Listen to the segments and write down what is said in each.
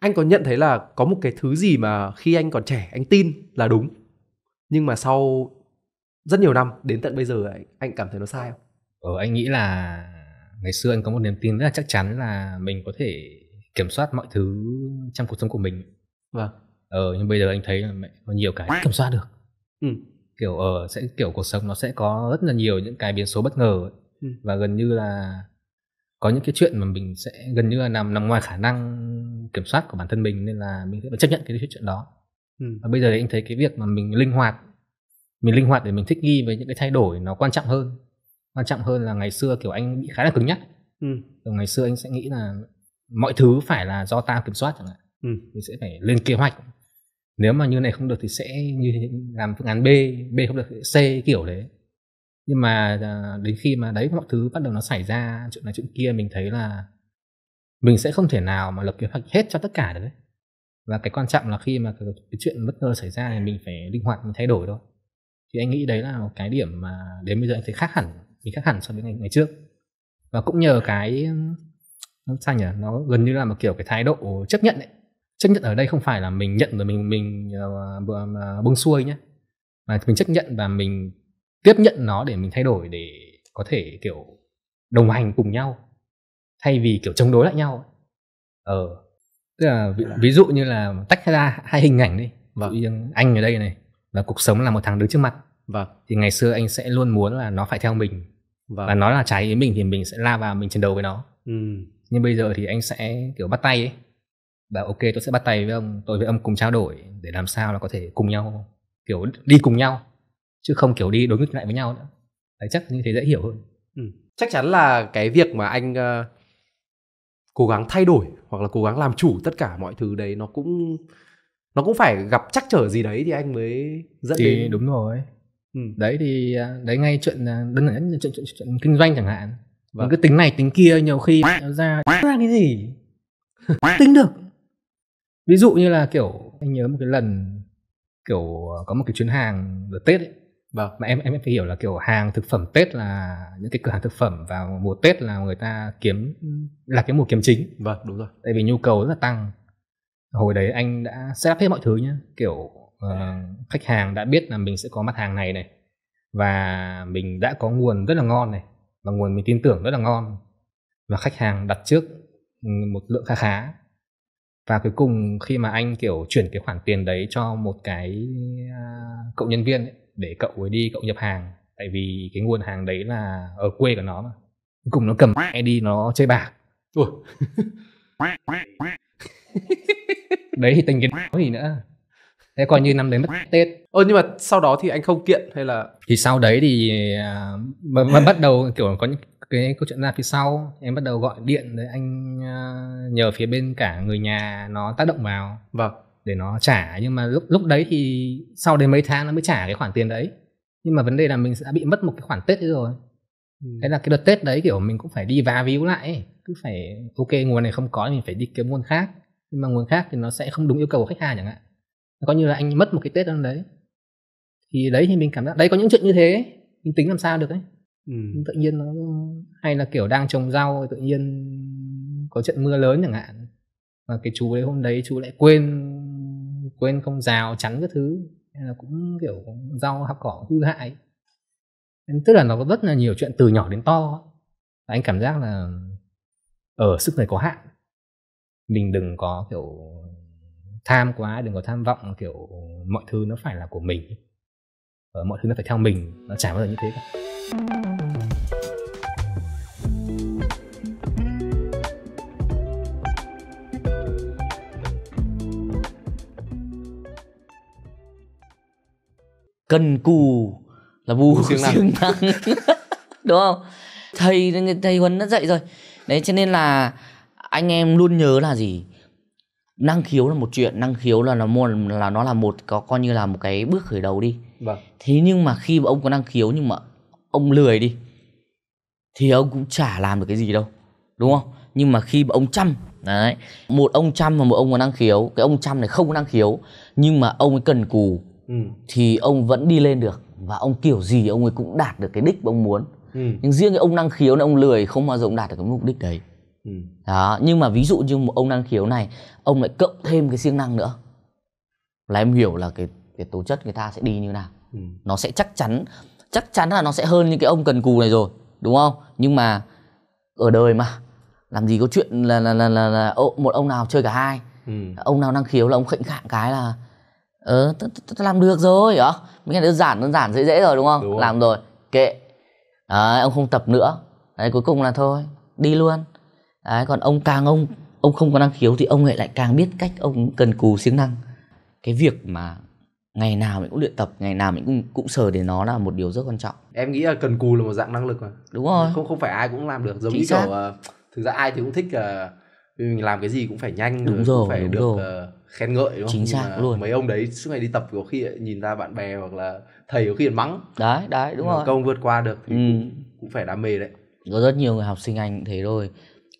anh có nhận thấy là có một cái thứ gì mà khi anh còn trẻ anh tin là đúng nhưng mà sau rất nhiều năm đến tận bây giờ anh, anh cảm thấy nó sai không? Ờ, anh nghĩ là ngày xưa anh có một niềm tin rất là chắc chắn là mình có thể kiểm soát mọi thứ trong cuộc sống của mình. Vâng. Ờ, nhưng bây giờ anh thấy là có nhiều cái kiểm soát được. Ừ. Kiểu ở ờ, uh, sẽ kiểu cuộc sống nó sẽ có rất là nhiều những cái biến số bất ngờ ấy. Ừ. và gần như là có những cái chuyện mà mình sẽ gần như là nằm nằm ngoài khả năng kiểm soát của bản thân mình nên là mình sẽ phải chấp nhận cái chuyện đó ừ. và bây giờ thì anh thấy cái việc mà mình linh hoạt mình linh hoạt để mình thích nghi với những cái thay đổi nó quan trọng hơn quan trọng hơn là ngày xưa kiểu anh bị khá là cứng nhắc ừ. ngày xưa anh sẽ nghĩ là mọi thứ phải là do ta kiểm soát chẳng hạn ừ. mình sẽ phải lên kế hoạch nếu mà như này không được thì sẽ như làm phương án B B không được thì C kiểu đấy nhưng mà à, đến khi mà đấy mọi thứ bắt đầu nó xảy ra chuyện này chuyện kia mình thấy là mình sẽ không thể nào mà lập kế hoạch hết cho tất cả được đấy và cái quan trọng là khi mà cái, cái chuyện bất ngờ xảy ra thì mình phải linh hoạt mình thay đổi thôi thì anh nghĩ đấy là một cái điểm mà đến bây giờ anh thấy khác hẳn mình khác hẳn so với ngày, ngày trước và cũng nhờ cái nó sao nhỉ nó gần như là một kiểu cái thái độ chấp nhận ấy chấp nhận ở đây không phải là mình nhận rồi mình mình uh, buông xuôi nhé mà mình chấp nhận và mình tiếp nhận nó để mình thay đổi để có thể kiểu đồng hành cùng nhau thay vì kiểu chống đối lại nhau ờ tức là ví, ví dụ như là tách ra hai hình ảnh đi vâng. anh ở đây này và cuộc sống là một thằng đứng trước mặt vâng. thì ngày xưa anh sẽ luôn muốn là nó phải theo mình vâng. và nó là trái với mình thì mình sẽ la vào mình chiến đấu với nó ừ. nhưng bây giờ thì anh sẽ kiểu bắt tay ấy bảo ok tôi sẽ bắt tay với ông tôi với ông cùng trao đổi để làm sao là có thể cùng nhau kiểu đi cùng nhau chứ không kiểu đi đối nghịch lại với nhau nữa đấy chắc như thế dễ hiểu hơn ừ. chắc chắn là cái việc mà anh uh, cố gắng thay đổi hoặc là cố gắng làm chủ tất cả mọi thứ đấy nó cũng nó cũng phải gặp chắc trở gì đấy thì anh mới dẫn thì đến đúng rồi ừ. đấy thì à, đấy ngay chuyện à, đơn giản nhất chuyện, chuyện, chuyện kinh doanh chẳng hạn vâng. cái tính này tính kia nhiều khi nó ra ra cái gì tính được ví dụ như là kiểu anh nhớ một cái lần kiểu à, có một cái chuyến hàng được tết ấy vâng mà em em phải hiểu là kiểu hàng thực phẩm tết là những cái cửa hàng thực phẩm vào mùa tết là người ta kiếm là cái mùa kiếm chính vâng đúng rồi tại vì nhu cầu rất là tăng hồi đấy anh đã set up hết mọi thứ nhá kiểu uh, khách hàng đã biết là mình sẽ có mặt hàng này này và mình đã có nguồn rất là ngon này và nguồn mình tin tưởng rất là ngon và khách hàng đặt trước ừ, một lượng khá khá và cuối cùng khi mà anh kiểu chuyển cái khoản tiền đấy cho một cái uh, cậu nhân viên ấy, để cậu ấy đi cậu nhập hàng tại vì cái nguồn hàng đấy là ở quê của nó mà cùng nó cầm đi nó chơi bạc ui đấy thì tình kiến gì nữa thế coi như năm đấy mất tết ơ nhưng mà sau đó thì anh không kiện hay là thì sau đấy thì à, mà, bắt đầu kiểu có những cái câu chuyện ra phía sau em bắt đầu gọi điện để anh à, nhờ phía bên cả người nhà nó tác động vào vâng để nó trả nhưng mà lúc lúc đấy thì sau đến mấy tháng nó mới trả cái khoản tiền đấy nhưng mà vấn đề là mình đã bị mất một cái khoản tết đấy rồi ừ. thế là cái đợt tết đấy kiểu mình cũng phải đi vá víu lại ấy. cứ phải ok nguồn này không có mình phải đi kiếm nguồn khác nhưng mà nguồn khác thì nó sẽ không đúng yêu cầu của khách hàng chẳng hạn coi như là anh mất một cái tết trong đấy thì đấy thì mình cảm giác đấy có những chuyện như thế mình tính làm sao được ấy ừ. tự nhiên nó hay là kiểu đang trồng rau tự nhiên có trận mưa lớn chẳng hạn và cái chú đấy hôm đấy chú lại quên quên không rào chắn các thứ nên là cũng kiểu rau hấp cỏ hư hại nên tức là nó có rất là nhiều chuyện từ nhỏ đến to và anh cảm giác là ở sức người có hạn mình đừng có kiểu tham quá đừng có tham vọng kiểu mọi thứ nó phải là của mình và mọi thứ nó phải theo mình nó chả bao giờ như thế cả cần cù là bù siêng năng, năng. đúng không thầy thầy huấn đã dạy rồi đấy cho nên là anh em luôn nhớ là gì năng khiếu là một chuyện năng khiếu là nó một là nó là một có coi như là một cái bước khởi đầu đi vâng. thế nhưng mà khi mà ông có năng khiếu nhưng mà ông lười đi thì ông cũng chả làm được cái gì đâu đúng không nhưng mà khi mà ông chăm đấy một ông chăm và một ông có năng khiếu cái ông chăm này không có năng khiếu nhưng mà ông ấy cần cù Ừ. thì ông vẫn đi lên được và ông kiểu gì ông ấy cũng đạt được cái đích ông muốn ừ. nhưng riêng cái ông năng khiếu này ông lười không bao giờ ông đạt được cái mục đích đấy ừ. đó nhưng mà ví dụ như một ông năng khiếu này ông lại cộng thêm cái siêng năng nữa là em hiểu là cái cái tố chất người ta sẽ đi như nào ừ. nó sẽ chắc chắn chắc chắn là nó sẽ hơn những cái ông cần cù này rồi đúng không nhưng mà ở đời mà làm gì có chuyện là là là là, là, là một ông nào chơi cả hai ừ. ông nào năng khiếu là ông khệnh khạng cái là ờ tôi làm được rồi đó ờ. mấy cái đơn giản đơn giản dễ dễ rồi đúng không đúng làm rồi kệ đấy, ông không tập nữa đấy cuối cùng là thôi đi luôn đấy còn ông càng ông ông không có năng khiếu thì ông lại lại càng biết cách ông cần cù siêng năng cái việc mà ngày nào mình cũng luyện tập ngày nào mình cũng cũng sờ để nó là một điều rất quan trọng em nghĩ là cần cù là một dạng năng lực mà đúng rồi không không phải ai cũng làm được giống Chính như xác. kiểu ờ, uh, thực ra ai thì cũng thích uh, mình làm cái gì cũng phải nhanh đúng rồi phải đúng được rồi. Uh, khen ngợi đúng không? chính xác luôn mấy ông đấy suốt ngày đi tập có khi nhìn ra bạn bè hoặc là thầy có khi mắng đấy đấy đúng Mà rồi công vượt qua được thì ừ. cũng, cũng phải đam mê đấy có rất nhiều người học sinh anh cũng thế thôi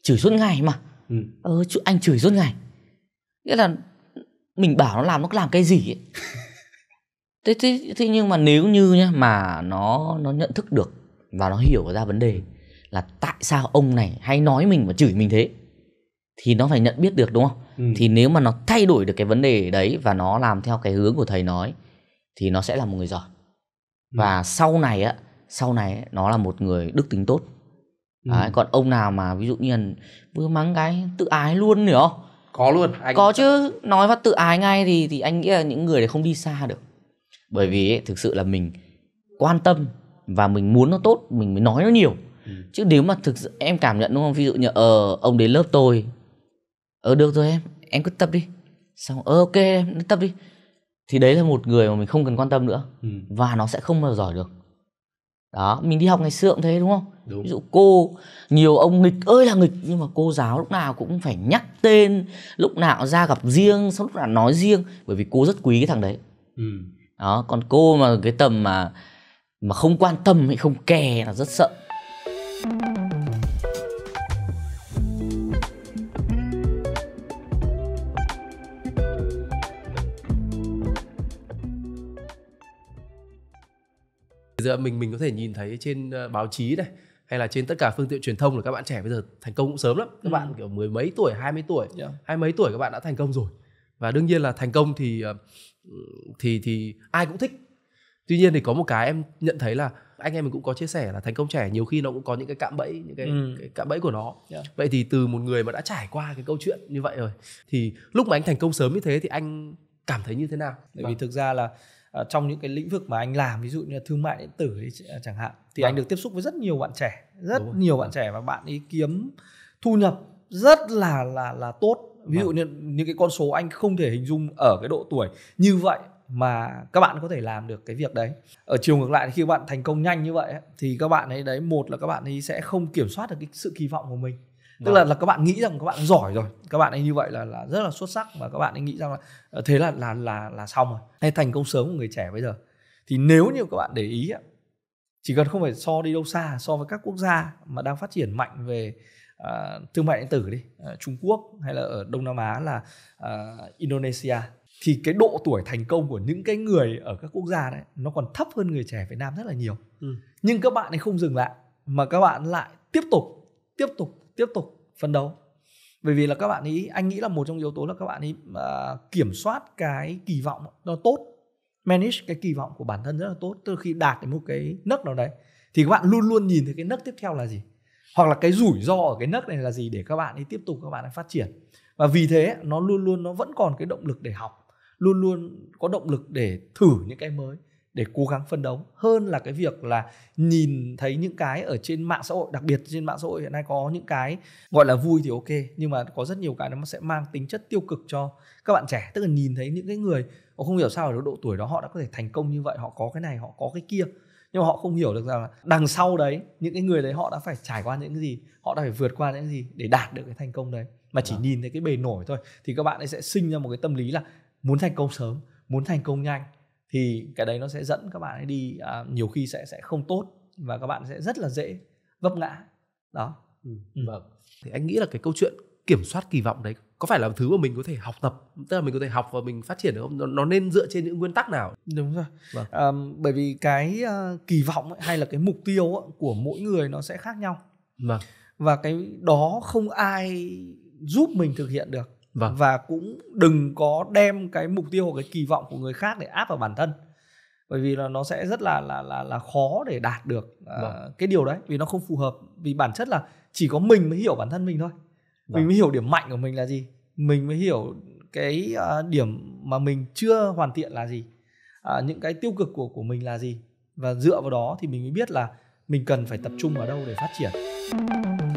chửi suốt ngày mà ừ. ờ anh chửi suốt ngày nghĩa là mình bảo nó làm nó làm cái gì ấy. thế, thế thế nhưng mà nếu như nhá mà nó nó nhận thức được và nó hiểu ra vấn đề là tại sao ông này hay nói mình và chửi mình thế thì nó phải nhận biết được đúng không ừ. thì nếu mà nó thay đổi được cái vấn đề đấy và nó làm theo cái hướng của thầy nói thì nó sẽ là một người giỏi ừ. và ừ. sau này á sau này nó là một người đức tính tốt ừ. đấy, còn ông nào mà ví dụ như là vừa mắng cái tự ái luôn hiểu có luôn anh có chứ nói và tự ái ngay thì thì anh nghĩ là những người này không đi xa được bởi vì ấy, thực sự là mình quan tâm và mình muốn nó tốt mình mới nói nó nhiều ừ. chứ nếu mà thực sự em cảm nhận đúng không ví dụ như ờ ông đến lớp tôi ờ được rồi em em cứ tập đi xong ờ ok em cứ tập đi thì đấy là một người mà mình không cần quan tâm nữa ừ. và nó sẽ không bao giờ giỏi được đó mình đi học ngày xưa cũng thế đúng không đúng. ví dụ cô nhiều ông nghịch ơi là nghịch nhưng mà cô giáo lúc nào cũng phải nhắc tên lúc nào ra gặp riêng sau lúc nào nói riêng bởi vì cô rất quý cái thằng đấy ừ. đó còn cô mà cái tầm mà mà không quan tâm hay không kè là rất sợ giờ mình mình có thể nhìn thấy trên ờ, báo chí này hay là trên tất cả phương tiện truyền thông là các bạn trẻ bây giờ thành công cũng sớm lắm các ừ. bạn kiểu mười mấy tuổi hai mươi tuổi yeah. Dạ. hai mấy tuổi các bạn đã thành công rồi và đương nhiên là thành công thì ờ, thì thì ai cũng thích tuy nhiên thì có một cái em nhận thấy là anh em mình cũng có chia sẻ là thành công trẻ nhiều khi nó cũng có những cái cạm bẫy những cái, ừ. cái cạm bẫy của nó yeah. Dạ. vậy thì từ một người mà đã trải qua cái câu chuyện như vậy rồi thì lúc mà anh thành công sớm như thế thì anh cảm thấy như thế nào bởi vì vâng. thực ra là Ờ, trong những cái lĩnh vực mà anh làm ví dụ như là thương mại điện tử ấy, ờ, chẳng hạn thì vâng. anh được tiếp xúc với rất nhiều bạn trẻ rất nhiều bạn vâng. trẻ và bạn ấy kiếm thu nhập rất là là là tốt ví dụ vâng. như những cái con số anh không thể hình dung ở cái độ tuổi như vậy mà các bạn có thể làm được cái việc đấy ở chiều ngược lại khi bạn thành công nhanh như vậy thì các bạn ấy đấy một là các bạn ấy sẽ không kiểm soát được cái sự kỳ vọng của mình tức là là các bạn nghĩ rằng các bạn giỏi rồi các bạn ấy như vậy là là rất là xuất sắc và các bạn ấy nghĩ rằng là ờ, thế là là là là xong rồi hay thành công sớm của người trẻ bây giờ thì nếu như các bạn để ý chỉ cần không phải so đi đâu xa so với các quốc gia mà đang phát triển mạnh về uh, thương mại điện tử đi uh, Trung Quốc hay là ở Đông Nam Á là uh, Indonesia thì cái độ tuổi thành công của những cái người ở các quốc gia đấy nó còn thấp hơn người trẻ Việt Nam rất là nhiều ừ. nhưng các bạn ấy không dừng lại mà các bạn lại tiếp tục tiếp tục tiếp tục phấn đấu bởi vì là các bạn ý anh nghĩ là một trong yếu tố là các bạn ý uh, à, kiểm soát cái kỳ vọng nó tốt manage cái kỳ vọng của bản thân rất là tốt từ khi đạt đến một cái nấc nào đấy thì các bạn luôn luôn nhìn thấy cái nấc tiếp theo là gì hoặc là cái rủi ro ở cái nấc này là gì để các bạn ấy tiếp tục các bạn ấy phát triển và vì thế nó luôn luôn nó vẫn còn cái động lực để học luôn luôn có động lực để thử những cái mới để cố gắng phân đấu hơn là cái việc là nhìn thấy những cái ở trên mạng xã hội đặc biệt trên mạng xã hội hiện nay có những cái gọi là vui thì ok nhưng mà có rất nhiều cái nó sẽ mang tính chất tiêu cực cho các bạn trẻ tức là nhìn thấy những cái người họ không hiểu sao ở độ tuổi đó họ đã có thể thành công như vậy họ có cái này họ có cái kia nhưng mà họ không hiểu được rằng là đằng sau đấy những cái người đấy họ đã phải trải qua những cái gì họ đã phải vượt qua những gì để đạt được cái thành công đấy mà chỉ đó. Vâng. nhìn thấy cái bề nổi thôi thì các bạn ấy sẽ sinh ra một cái tâm lý là muốn thành công sớm muốn thành công nhanh thì cái đấy nó sẽ dẫn các bạn ấy đi à, nhiều khi sẽ sẽ không tốt và các bạn sẽ rất là dễ vấp ngã đó ừ. Ừ. Vâng. thì anh nghĩ là cái câu chuyện kiểm soát kỳ vọng đấy có phải là thứ mà mình có thể học tập tức là mình có thể học và mình phát triển được không nó, nó nên dựa trên những nguyên tắc nào đúng rồi vâng. à, bởi vì cái uh, kỳ vọng ấy, hay là cái mục tiêu ấy, của mỗi người nó sẽ khác nhau vâng. và cái đó không ai giúp mình thực hiện được vâng. và cũng đừng có đem cái mục tiêu cái kỳ vọng của người khác để áp vào bản thân bởi vì là nó sẽ rất là là là là khó để đạt được uh, vâng. cái điều đấy vì nó không phù hợp vì bản chất là chỉ có mình mới hiểu bản thân mình thôi vâng. mình mới hiểu điểm mạnh của mình là gì mình mới hiểu cái uh, điểm mà mình chưa hoàn thiện là gì uh, những cái tiêu cực của của mình là gì và dựa vào đó thì mình mới biết là mình cần phải tập trung vào đâu để phát triển